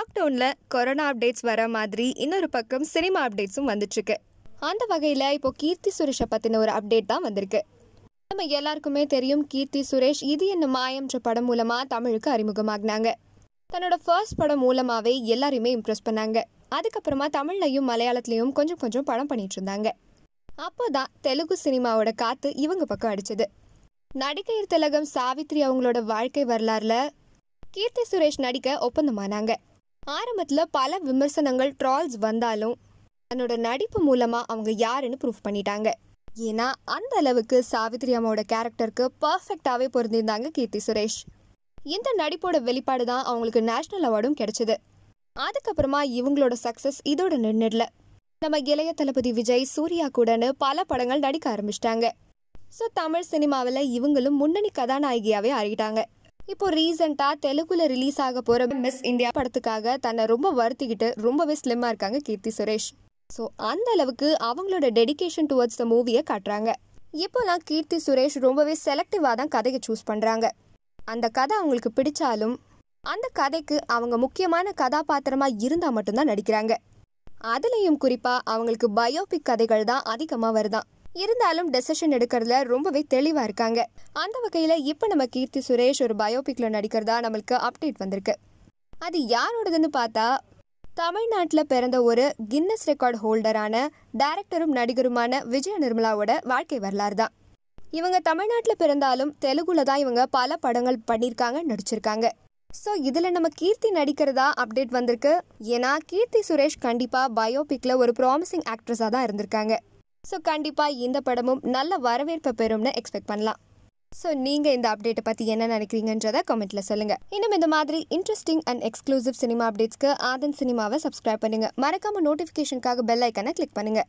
லாக்டவுனில் corona updates வர மாதிரி இன்னொரு பக்கம் சினிமா அப்டேட்ஸும் வந்துட்டுருக்கு அந்த வகையில் இப்போ கீர்த்தி சுரேஷை பற்றின ஒரு அப்டேட் தான் வந்திருக்கு நம்ம எல்லாருக்குமே தெரியும் கீர்த்தி சுரேஷ் இது என்ன மாயம்ன்ற படம் மூலமாக தமிழுக்கு அறிமுகமாகினாங்க தன்னோட ஃபர்ஸ்ட் படம் மூலமாகவே எல்லாரையுமே இம்ப்ரெஸ் பண்ணாங்க அதுக்கப்புறமா தமிழ்லையும் மலையாளத்துலேயும் கொஞ்சம் கொஞ்சம் படம் பண்ணிட்டு இருந்தாங்க அப்போ தான் தெலுங்கு சினிமாவோட காற்று இவங்க பக்கம் அடிச்சது நடிகையர் திலகம் சாவித்ரி அவங்களோட வாழ்க்கை வரலாறுல கீர்த்தி சுரேஷ் நடிக்க ஒப்பந்தமானாங்க ஆரம்பத்தில் பல விமர்சனங்கள் ட்ரால்ஸ் வந்தாலும் தன்னோட நடிப்பு மூலமாக அவங்க யாருன்னு ப்ரூஃப் பண்ணிட்டாங்க ஏன்னா அந்த அளவுக்கு சாவித்ரி அம்மாவோட கேரக்டருக்கு பர்ஃபெக்டாகவே பொருந்திருந்தாங்க கீர்த்தி சுரேஷ் இந்த நடிப்போட வெளிப்பாடு தான் அவங்களுக்கு நேஷ்னல் அவார்டும் கிடைச்சிது அதுக்கப்புறமா இவங்களோட சக்ஸஸ் இதோட நின்றுடல நம்ம இளைய தளபதி விஜய் சூர்யா கூடன்னு பல படங்கள் நடிக்க ஆரம்பிச்சிட்டாங்க ஸோ தமிழ் சினிமாவில் இவங்களும் முன்னணி கதாநாயகியாகவே ஆறிட்டாங்க இப்போ ரீசெண்டா தெலுங்குல ரிலீஸ் ஆக போற மிஸ் இந்தியா படத்துக்காக தன்னை ரொம்ப வருத்திக்கிட்டு ரொம்பவே ஸ்லிம்மா இருக்காங்க கீர்த்தி சுரேஷ் ஸோ அந்த அளவுக்கு அவங்களோட டெடிக்கேஷன் டுவர்ட்ஸ் த மூவியை காட்டுறாங்க இப்போலாம் கீர்த்தி சுரேஷ் ரொம்பவே செலக்டிவாக தான் கதையை சூஸ் பண்ணுறாங்க அந்த கதை அவங்களுக்கு பிடிச்சாலும் அந்த கதைக்கு அவங்க முக்கியமான கதாபாத்திரமாக இருந்தால் மட்டும்தான் நடிக்கிறாங்க அதுலேயும் குறிப்பாக அவங்களுக்கு பயோபிக் கதைகள் தான் அதிகமாக வருதான் இருந்தாலும் டெசிஷன் எடுக்கிறதுல ரொம்பவே தெளிவாக இருக்காங்க அந்த வகையில் இப்போ நம்ம கீர்த்தி சுரேஷ் ஒரு பயோபிக்கில் நடிக்கிறதா நம்மளுக்கு அப்டேட் வந்திருக்கு அது யாரோடதுன்னு பார்த்தா தமிழ்நாட்டில் பிறந்த ஒரு கின்னஸ் ரெக்கார்ட் ஹோல்டரான டைரக்டரும் நடிகருமான விஜய நிர்மலாவோட வாழ்க்கை வரலாறு தான் இவங்க தமிழ்நாட்டில் பிறந்தாலும் தெலுங்குல தான் இவங்க பல படங்கள் பண்ணியிருக்காங்க நடிச்சிருக்காங்க ஸோ இதில் நம்ம கீர்த்தி நடிக்கிறதா அப்டேட் வந்திருக்கு ஏன்னா கீர்த்தி சுரேஷ் கண்டிப்பாக பயோபிக்கில் ஒரு ப்ராமிசிங் ஆக்ட்ரஸாக தான் இருந்திருக்காங்க ஸோ கண்டிப்பாக இந்த படமும் நல்ல வரவேற்பை பெறும்னு எக்ஸ்பெக்ட் பண்ணலாம் ஸோ நீங்கள் இந்த அப்டேட்டை பற்றி என்ன நினைக்கிறீங்கன்றத கமெண்ட்டில் சொல்லுங்கள் இன்னும் இந்த மாதிரி இன்ட்ரெஸ்டிங் அண்ட் எக்ஸ்க்ளூசிவ் சினிமா அப்டேட்ஸ்க்கு ஆதன் சினிமாவை சப்ஸ்கிரைப் பண்ணுங்கள் மறக்காமல் நோட்டிஃபிகேஷனுக்காக பெல் ஐக்கனை கிளிக் பண்ணுங்கள்